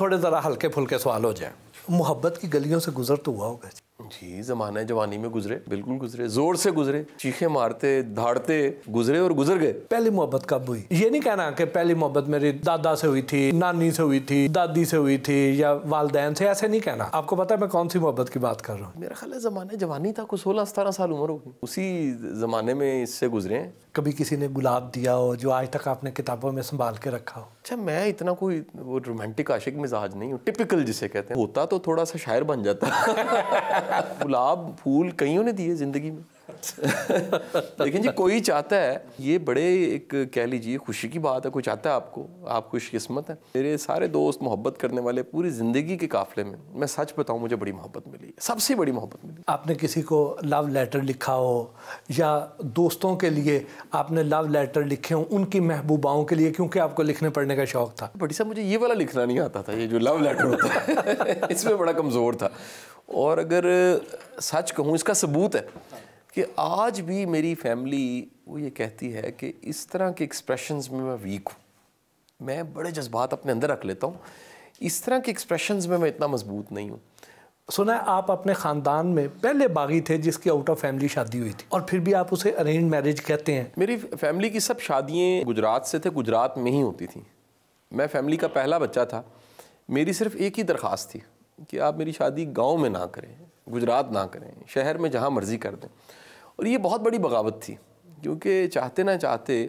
थोड़े ज़रा हल्के फुल्के सवाल हो जाए मोहब्बत की गलियों से गुजर तो हुआ होगा जी जमाने जवानी में गुजरे बिल्कुल गुजरे जोर से गुजरे चीखे मारते धाड़ते गुजरे और गुजर गए पहली मोहब्बत कब हुई ये नहीं कहना कि पहली मोहब्बत मेरी दादा से हुई थी नानी से हुई थी दादी से हुई थी या वालदेन से ऐसे नहीं कहना आपको पता है मैं कौन सी मोहब्बत की बात कर रहा हूँ मेरा ख्याल है जवानी था कुछ सोलह सतारह साल उम्र होगी उसी जमाने में इससे गुजरे कभी किसी ने गुलाब दिया हो जो आज तक आपने किताबों में संभाल के रखा हो अच्छा मैं इतना कोई वो रोमांटिक आशिक मिजाज नहीं हूँ टिपिकल जिसे कहते हैं होता तो थोड़ा सा शायर बन जाता गुलाब फूल कईयों ने दिए ज़िंदगी में लेकिन जी कोई चाहता है ये बड़े एक कह लीजिए खुशी की बात है कोई चाहता है आपको आप खुशकिस्मत है मेरे सारे दोस्त मोहब्बत करने वाले पूरी ज़िंदगी के काफिले में मैं सच बताऊँ मुझे बड़ी मोहब्बत मिली सबसे बड़ी मोहब्बत मिली आपने किसी को लव लेटर लिखा हो या दोस्तों के लिए आपने लव लेटर लिखे हों उनकी महबूबाओं के लिए क्योंकि आपको लिखने पढ़ने का शौक़ था बटी साहब मुझे ये वाला लिखना नहीं आता था ये जो लव लेटर होता है इसमें बड़ा कमज़ोर था और अगर सच कहूँ इसका सबूत है कि आज भी मेरी फैमिली वो ये कहती है कि इस तरह के एक्सप्रेशंस में मैं वीक हूँ मैं बड़े जज्बात अपने अंदर रख लेता हूँ इस तरह के एक्सप्रेशंस में मैं इतना मजबूत नहीं हूँ सुना है आप अपने ख़ानदान में पहले बागी थे जिसकी आउट ऑफ फैमिली शादी हुई थी और फिर भी आप उसे अरेंज मैरिज कहते हैं मेरी फैमिली की सब शादियाँ गुजरात से थे गुजरात में ही होती थी मैं फैमिली का पहला बच्चा था मेरी सिर्फ एक ही दरख्वास्त थी कि आप मेरी शादी गांव में ना करें गुजरात ना करें शहर में जहां मर्जी कर दें और ये बहुत बड़ी बगावत थी क्योंकि चाहते ना चाहते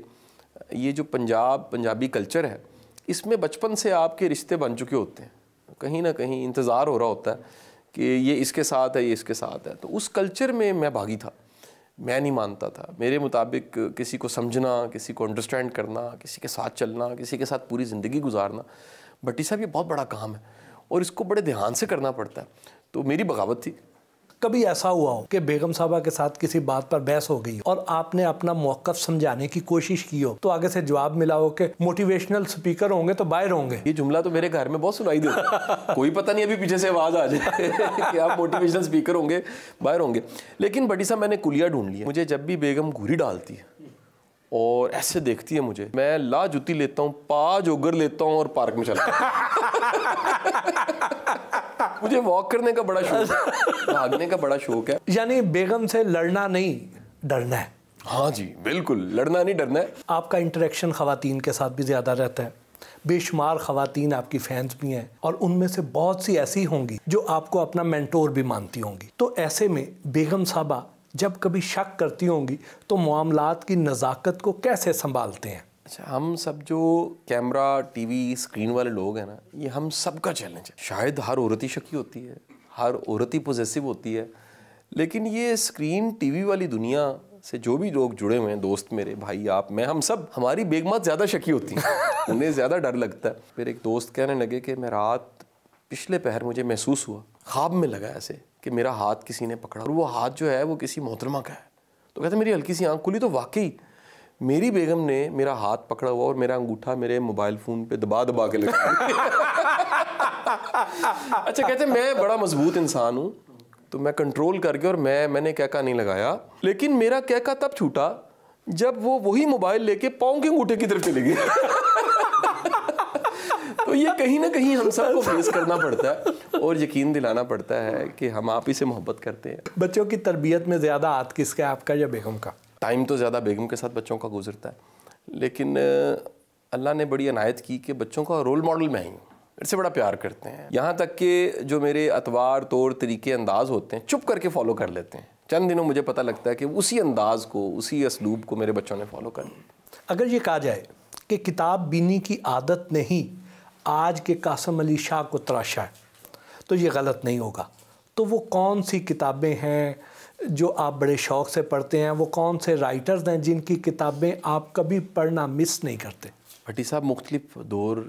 ये जो पंजाब पंजाबी कल्चर है इसमें बचपन से आपके रिश्ते बन चुके होते हैं कहीं ना कहीं इंतज़ार हो रहा होता है कि ये इसके साथ है ये इसके साथ है तो उस कल्चर में मैं भागी था मैं नहीं मानता था मेरे मुताबिक किसी को समझना किसी को अंडरस्टैंड करना किसी के साथ चलना किसी के साथ पूरी ज़िंदगी गुजारना भट्टी साहब ये बहुत बड़ा काम है और इसको बड़े ध्यान से करना पड़ता है तो मेरी बगावत थी कभी ऐसा हुआ हो कि बेगम साहबा के साथ किसी बात पर बहस हो गई और आपने अपना मौकफ समझाने की कोशिश की हो तो आगे से जवाब मिला हो कि मोटिवेशनल स्पीकर होंगे तो बाहर होंगे ये जुमला तो मेरे घर में बहुत सुनाई दे कोई पता नहीं अभी पीछे से आवाज आ जाए कि आप मोटिवेशनल स्पीकर होंगे बाहर होंगे लेकिन बड़ी साहब मैंने कुलिया ढूंढ लिया मुझे जब भी बेगम घूरी डालती है और ऐसे देखती है मुझे मैं ला जुती लेता हूँ पा जोगर लेता हूँ और पार्क में चलता मुझे वॉक करने का बड़ा शौक है भागने का बड़ा शौक है यानी बेगम से लड़ना नहीं डरना है हाँ जी बिल्कुल लड़ना नहीं डरना है आपका इंटरेक्शन खातन के साथ भी ज़्यादा रहता है बेशुमार खातन आपकी फैंस भी हैं और उनमें से बहुत सी ऐसी होंगी जो आपको अपना मेंटोर भी मानती होंगी तो ऐसे में बेगम साहबा जब कभी शक करती होंगी तो मामला की नज़ाकत को कैसे संभालते हैं अच्छा हम सब जो कैमरा टीवी स्क्रीन वाले लोग हैं ना ये हम सब का चैलेंज है शायद हर औरत ही शकी होती है हर औरत ही पोजेसिव होती है लेकिन ये स्क्रीन टीवी वाली दुनिया से जो भी लोग जुड़े हुए हैं दोस्त मेरे भाई आप मैं हम सब हमारी बेगमत ज़्यादा शकी होती हैं उन्हें ज़्यादा डर लगता है फिर एक दोस्त कहने लगे कि मैं रात पिछले पहर मुझे महसूस हुआ ख्वाब में लगा ऐसे कि मेरा हाथ किसी ने पकड़ा और वो हाथ जो है वो किसी मोहतरमा का है तो कहते मेरी हल्की सी आँख खुली तो वाकई मेरी बेगम ने मेरा हाथ पकड़ा हुआ और मेरा अंगूठा मेरे मोबाइल फ़ोन पे दबा दबा के लगा अच्छा कहते मैं बड़ा मजबूत इंसान हूँ तो मैं कंट्रोल करके और मैं मैंने कहका नहीं लगाया लेकिन मेरा कहका तब छूटा जब वो वही मोबाइल लेके पाओ के अंगूठे की तरफ चले गई तो ये कहीं ना कहीं हम सबको फेस करना पड़ता है और यकीन दिलाना पड़ता है कि हम आप ही से मोहब्बत करते हैं बच्चों की तरबियत में ज़्यादा हाथ किसका आपका या बेगम का टाइम तो ज़्यादा बेगम के साथ बच्चों का गुजरता है लेकिन अल्लाह ने बड़ी अनायत की कि बच्चों का रोल मॉडल में ही इससे बड़ा प्यार करते हैं यहाँ तक कि जो मेरे अतवार तौर तरीके अंदाज होते हैं चुप करके फॉलो कर लेते हैं चंद दिनों मुझे पता लगता है कि उसी अंदाज को उसी इसलूब को मेरे बच्चों ने फॉलो कर लिया अगर ये कहा जाए कि किताब बीनी की आदत नहीं आज के कासम अली शाह को तराशा है तो ये गलत नहीं होगा तो वो कौन सी किताबें हैं जो आप बड़े शौक़ से पढ़ते हैं वो कौन से राइटर्स हैं जिनकी किताबें आप कभी पढ़ना मिस नहीं करते भट्टी साहब मुख्तलिफ दौर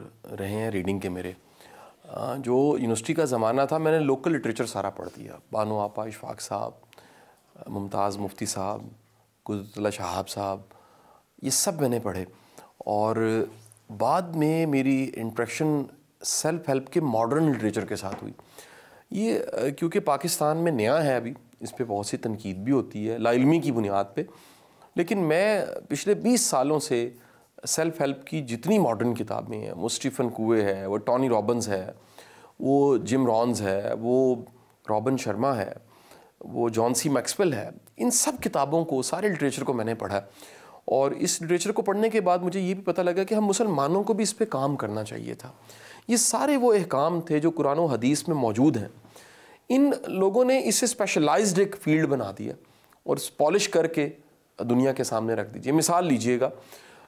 रहे हैं रीडिंग के मेरे जो यूनिवर्सिटी का ज़माना था मैंने लोकल लिटरेचर सारा पढ़ दिया बानो आपा इशफाक साहब मुमताज़ मुफ्ती साहब कुदरतला शहाब साहब ये सब मैंने पढ़े और बाद में मेरी इंट्रेक्शन सेल्फ हेल्प के मॉडर्न लिटरेचर के साथ हुई ये क्योंकि पाकिस्तान में नया है अभी इस पर बहुत सी तनकीद भी होती है लाइलमी की बुनियाद पर लेकिन मैं पिछले बीस सालों से सेल्फ़ हेल्प की जितनी मॉडर्न किताबें हैं वो स्टीफ़न कुए है वो टॉनी रॉबन्स है वो जिम रॉन्स है वो रॉबन शर्मा है वो जॉन सी मैक्सवेल है इन सब किताबों को सारे लिटरेचर को मैंने पढ़ा और इस लिटरेचर को पढ़ने के बाद मुझे ये भी पता लगा कि हम मुसलमानों को भी इस पर काम करना चाहिए था ये सारे वो अहकाम थे जो कुरान हदीस में मौजूद हैं इन लोगों ने इसे स्पेशलाइज्ड एक फील्ड बना दिया और पॉलिश करके दुनिया के सामने रख दीजिए मिसाल लीजिएगा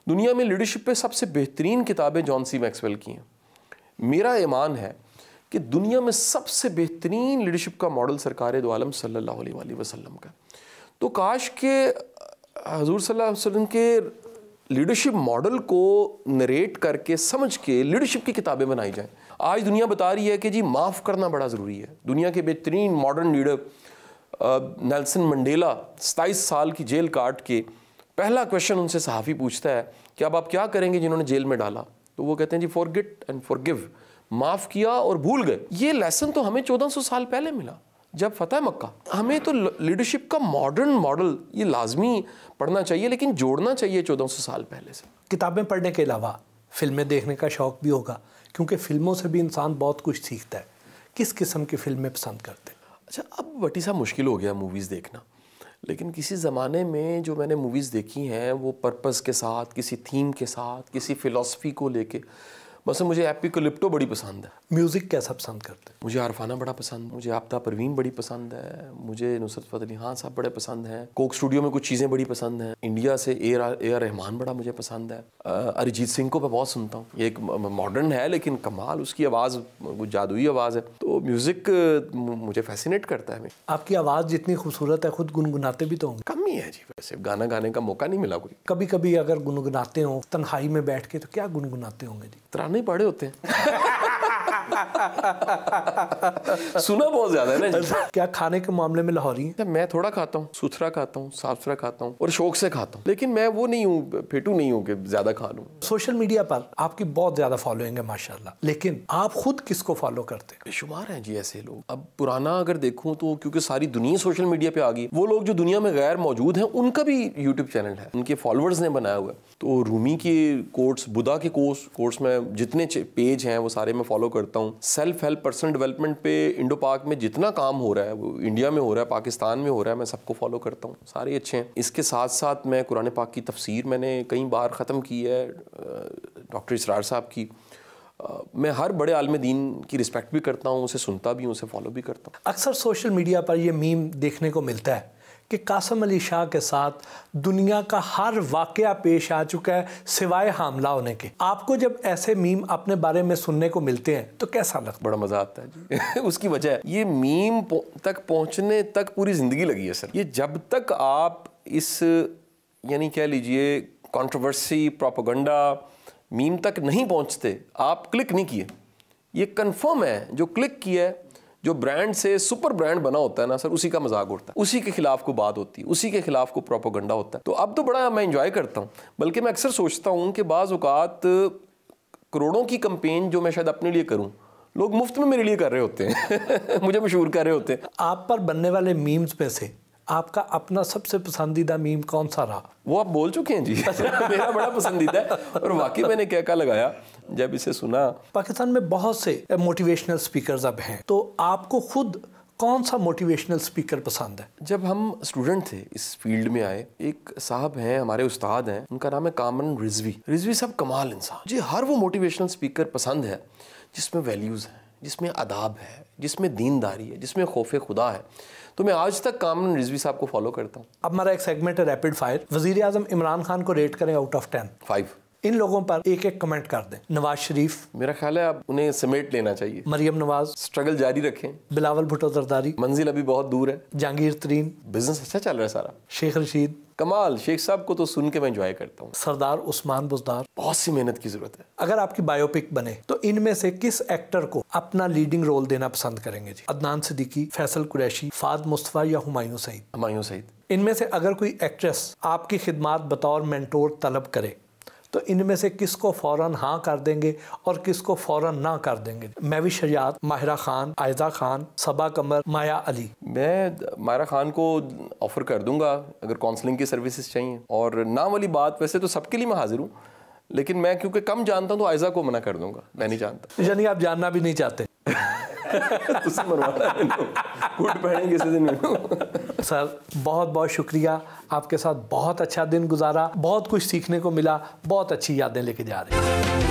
दुनिया में लीडरशिप पे सबसे बेहतरीन किताबें जॉन सी मैक्सवेल की हैं मेरा ईमान है कि दुनिया में सबसे बेहतरीन लीडरशिप का मॉडल सरकार दो आलम सल्ला वसलम का तो काश के हजूर सल्ला के लीडरशिप मॉडल को नरेट करके समझ के लीडरशिप की किताबें बनाई जाएं आज दुनिया बता रही है कि जी माफ़ करना बड़ा ज़रूरी है दुनिया के बेहतरीन मॉडर्न लीडर नेल्सन मंडेला सताईस साल की जेल काट के पहला क्वेश्चन उनसे सहाफ़ी पूछता है कि अब आप क्या करेंगे जिन्होंने जेल में डाला तो वो कहते हैं जी forget and forgive माफ़ किया और भूल गए ये लेसन तो हमें सौ साल पहले मिला जब फतेह मक्का हमें तो लीडरशिप का मॉडर्न मॉडल ये लाजमी पढ़ना चाहिए लेकिन जोड़ना चाहिए चौदह सौ साल पहले से किताबें पढ़ने के अलावा फिल्में देखने का शौक़ भी होगा क्योंकि फिल्मों से भी इंसान बहुत कुछ सीखता है किस किस्म की फिल्में पसंद करते हैं अच्छा अब वटी सा मुश्किल हो गया मूवीज़ देखना लेकिन किसी ज़माने में जो मैंने मूवीज़ देखी हैं वो पर्पस के साथ किसी थीम के साथ किसी फ़िलासफ़ी को लेके बस मुझे एपी कोलिप्टो बड़ी पसंद है म्यूज़िक कैसा पसंद करते हैं मुझे आरफाना बड़ा पसंद मुझे आपदा परवीन बड़ी पसंद है मुझे नुसरत फत अली खान साहब बड़े पसंद हैं कोक स्टूडियो में कुछ चीज़ें बड़ी पसंद हैं इंडिया से ए आर रहमान बड़ा मुझे पसंद है अरिजीत सिंह को मैं बहुत सुनता हूँ ये एक मॉडर्न है लेकिन कमाल उसकी आवाज़ कुछ जादुई आवाज़ है तो म्यूज़िक मुझे फैसिनेट करता है आपकी आवाज़ जितनी खूबसूरत है खुद गुनगुनाते भी तो होंगे कम ही है जी वैसे गाना गाने का मौका नहीं मिला कोई कभी कभी अगर गुनगुनाते हो तन्हाई में बैठ के तो क्या गुनगुनाते होंगे जी नहीं पढ़े होते हैं सुना बहुत ज्यादा है ना क्या खाने के मामले में लाहौरी है मैं थोड़ा खाता हूँ सुथरा खाता हूँ साफ सुथरा खाता हूँ और शौक से खाता हूँ लेकिन मैं वो नहीं हूँ फेटू नहीं हूँ ज्यादा खा लूँ सोशल मीडिया पर आपकी बहुत ज्यादा फॉलोइंग है माशाला लेकिन आप खुद किसको फॉलो करते हैं बेशुमार हैं जी ऐसे लोग अब पुराना अगर देखूं तो क्योंकि सारी दुनिया सोशल मीडिया पे आ गई वो लोग जो दुनिया में गैर मौजूद हैं उनका भी यूट्यूब चैनल है उनके फॉलोअर्स ने बनाया हुआ है तो रूमी के कोर्ट्स बुधा के कोर्स कोर्स में जितने पेज हैं वो सारे मैं फॉलो करता हूँ चाहता हूँ सेल्फ हेल्प पर्सनल डेवलपमेंट पे इंडो पाक में जितना काम हो रहा है वो इंडिया में हो रहा है पाकिस्तान में हो रहा है मैं सबको फॉलो करता हूँ सारे अच्छे हैं इसके साथ साथ मैं कुरान पाक की तफसीर मैंने कई बार ख़त्म की है डॉक्टर इसरार साहब की मैं हर बड़े आलम दीन की रिस्पेक्ट भी करता हूँ उसे सुनता भी हूँ उसे फॉलो भी करता हूँ अक्सर सोशल मीडिया पर यह मीम देखने को मिलता है कि कासम अली शाह के साथ दुनिया का हर वाक़ पेश आ चुका है सिवाय हमला होने के आपको जब ऐसे मीम अपने बारे में सुनने को मिलते हैं तो कैसा लगता बड़ा मज़ा आता है जी उसकी वजह ये मीम तक पहुँचने तक पूरी ज़िंदगी लगी है सर ये जब तक आप इस यानी कह लीजिए कॉन्ट्रोवर्सी प्रोपोगंडा मीम तक नहीं पहुँचते आप क्लिक नहीं किए ये कन्फर्म है जो क्लिक किया है जो ब्रांड से सुपर ब्रांड बना होता है ना सर उसी का मजाक उड़ता है उसी के खिलाफ को बात होती है उसी के खिलाफ को प्रोपोगंडा होता है तो अब तो बड़ा मैं इंजॉय करता हूँ बल्कि मैं अक्सर सोचता हूँ कि बाज़ अवत करोड़ों की कंपेन जो मैं शायद अपने लिए करूँ लोग मुफ्त में मेरे लिए कर रहे होते हैं मुझे मशहूर कर रहे होते हैं आप पर बनने वाले मीम्स में से आपका अपना सबसे पसंदीदा मीम कौन सा रहा वो आप बोल चुके हैं जी अच्छा। मेरा बड़ा पसंदीदा है और वाकई मैंने क्या क्या लगाया जब इसे सुना पाकिस्तान में बहुत से मोटिवेशनल स्पीकर अब हैं तो आपको खुद कौन सा मोटिवेशनल स्पीकर पसंद है जब हम स्टूडेंट थे इस फील्ड में आए एक साहब हैं हमारे उस्ताद हैं उनका नाम है कामन रिजवी रिजवी साहब कमाल इंसान जी हर वो मोटिवेशनल स्पीकर पसंद है जिसमें वैल्यूज़ हैं जिसमें अदाब है जिसमें दीनदारी है जिसमें खौफ खुदा है तो मैं आज तक काम रिजवी साहब को फॉलो करता हूँ अब हमारा एक सेगमेंट है रैपिड फायर वजीर अजम इमरान खान को रेट करें आउट ऑफ टेन फाइव इन लोगों पर एक एक कमेंट कर दें नवाज शरीफ मेरा ख्याल है आप उन्हें समेट लेना चाहिए मरियम नवाज स्ट्रगल जारी रखें बिलावल भुटो जरदारी मंजिल अभी बहुत दूर है जहांगीर तरीन बिजनेस अच्छा चल रहा है सारा शेख रशीद कमाल शेख साहब को तो सुन के मैं इंजॉय करता हूँ सरदार उस्मान बुजदार बहुत सी मेहनत की जरूरत है अगर आपकी बायोपिक बने तो इनमें से किस एक्टर को अपना लीडिंग रोल देना पसंद करेंगे जी अदनान सिद्दीकी फैसल कुरैशी फाद मुस्तफ़ा या हुमायूं सईद हुमायूं सईद इनमें से अगर कोई एक्ट्रेस आपकी खिदमात बतौर मेंटोर तलब करे तो इनमें से किसको फ़ौरन हाँ कर देंगे और किसको फ़ौरन ना कर देंगे मैवी शजात माहिरा खान आयदा खान सबा कमर माया अली मैं माहिरा खान को ऑफ़र कर दूंगा अगर काउंसलिंग की सर्विसेज चाहिए और नाम वाली बात वैसे तो सबके लिए मैं हाजिर हूँ लेकिन मैं क्योंकि कम जानता हूँ तो आयजा को मना कर दूंगा मैं नहीं जानता यानी आप जानना भी नहीं चाहते कोट पहनेंगे दिन सर बहुत बहुत शुक्रिया आपके साथ बहुत अच्छा दिन गुजारा बहुत कुछ सीखने को मिला बहुत अच्छी यादें लेके जा रहे हैं